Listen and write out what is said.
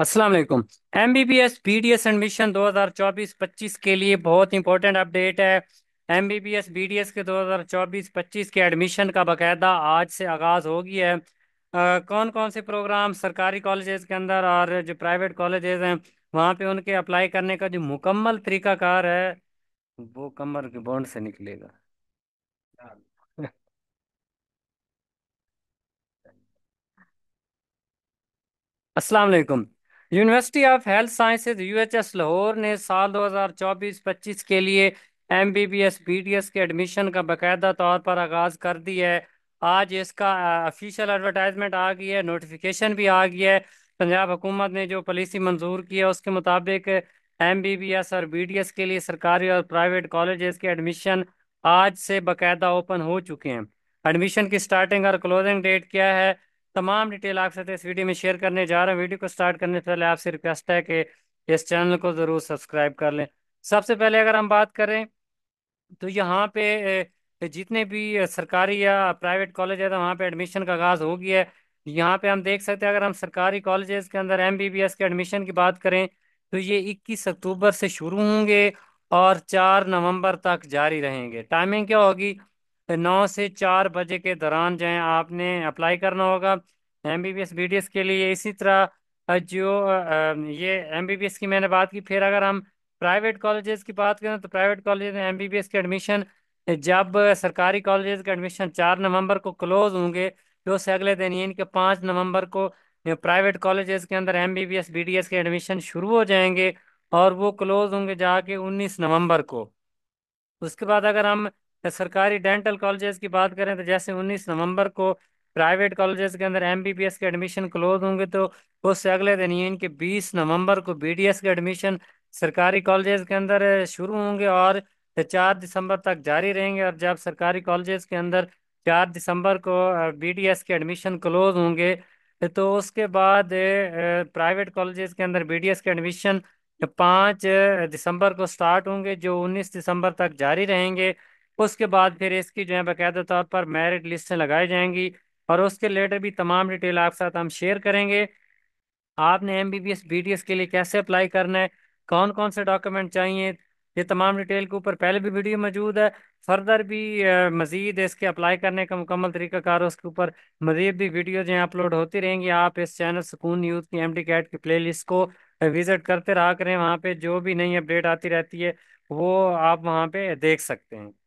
Aslam M B B S B D S admission दो हजार चौबीस पच्चीस के लिए बहुत इंपॉर्टेंट अपडेट है M B B B S D S के दो हजार चौबीस पच्चीस के एडमिशन का बाकायदा आज से आगाज़ हो गया है आ, कौन कौन से प्रोग्राम सरकारी कॉलेजेस के अंदर और जो प्राइवेट कॉलेजेस हैं वहाँ पे उनके अप्लाई करने का जो मुकम्मल तरीकाकार है वो कमर के बॉन्ड से निकलेगा असलकुम university of health sciences UHS Lahore ने साल 2024-25 के लिए M B B S B D S के एडमिशन का बाकायदा तौर पर आगाज़ कर दिया है आज इसका ऑफिशियल एडवर्टाइजमेंट आ गई है नोटिफिकेशन भी आ गई है पंजाब हुकूमत ने जो पॉलिसी मंजूर की है उसके मुताबिक एम बी बी एस और बी डी एस के लिए सरकारी और प्राइवेट कॉलेजेस के एडमिशन आज से बाकायदा ओपन हो चुके हैं एडमिशन की स्टार्टिंग और क्लोजिंग डेट क्या है तमाम डिटेल आपके साथ इस वीडियो में शेयर करने जा रहा हूँ वीडियो को स्टार्ट करने से पहले आपसे रिक्वेस्ट है कि इस चैनल को ज़रूर सब्सक्राइब कर लें सबसे पहले अगर हम बात करें तो यहाँ पे जितने भी सरकारी या प्राइवेट कॉलेज है तो वहाँ पे एडमिशन का आगाज़ हो गया है यहाँ पे हम देख सकते हैं अगर हम सरकारी कॉलेजेस के अंदर एम बी बी एस के एडमिशन की बात करें तो ये इक्कीस अक्टूबर से शुरू होंगे और चार नवंबर तक जारी रहेंगे टाइमिंग क्या होगी तो नौ से चार बजे के दौरान जो है आपने अप्लाई करना होगा M B B S B D S के लिए इसी तरह जो ये एम बी बी एस की मैंने बात की फिर अगर हम प्राइवेट कॉलेजेस की बात करें तो प्राइवेट कॉलेज में एम बी बी एस के एडमिशन जब सरकारी कॉलेजेस के एडमिशन चार नवंबर को क्लोज होंगे तो से अगले दिन यानी कि पाँच नवंबर को प्राइवेट कॉलेजेस के अंदर M B B S B D S के एडमिशन शुरू हो जाएंगे और वो क्लोज होंगे जाके उन्नीस नवंबर को उसके बाद अगर हम सरकारी डेंटल कॉलेजेस की बात करें तो जैसे उन्नीस नवंबर को प्राइवेट कॉलेजेस के अंदर एमबीबीएस के एडमिशन क्लोज होंगे तो उससे अगले दिन ये कि 20 नवंबर को बीडीएस के एडमिशन सरकारी कॉलेजेस के अंदर शुरू होंगे और चार दिसंबर तक जारी रहेंगे और जब सरकारी कॉलेजेस के अंदर चार दिसंबर को बी के एडमिशन क्लोज होंगे तो उसके बाद प्राइवेट कॉलेजेस के अंदर बी के एडमिशन पाँच दिसंबर को स्टार्ट होंगे जो उन्नीस दिसंबर तक जारी रहेंगे उसके बाद फिर इसकी जो है बाकायदा तौर पर मेरिट लिस्टें लगाई जाएंगी और उसके रिलेटेड भी तमाम डिटेल आपके साथ हम शेयर करेंगे आपने M B B S B D S के लिए कैसे अप्लाई करना है कौन कौन से डॉक्यूमेंट चाहिए ये तमाम डिटेल के ऊपर पहले भी वीडियो मौजूद है फर्दर भी मज़ीद इसके अप्लाई करने का मुकम्मल तरीकाकार उसके ऊपर मज़ीद भी वीडियो जो है अपलोड होती रहेंगी आप इस चैनल सुकून यूथ की एम डी कैट की प्ले लिस्ट को विज़िट करते रहा करें वहाँ पर जो भी नई अपडेट आती रहती है वो आप वहाँ पर देख सकते हैं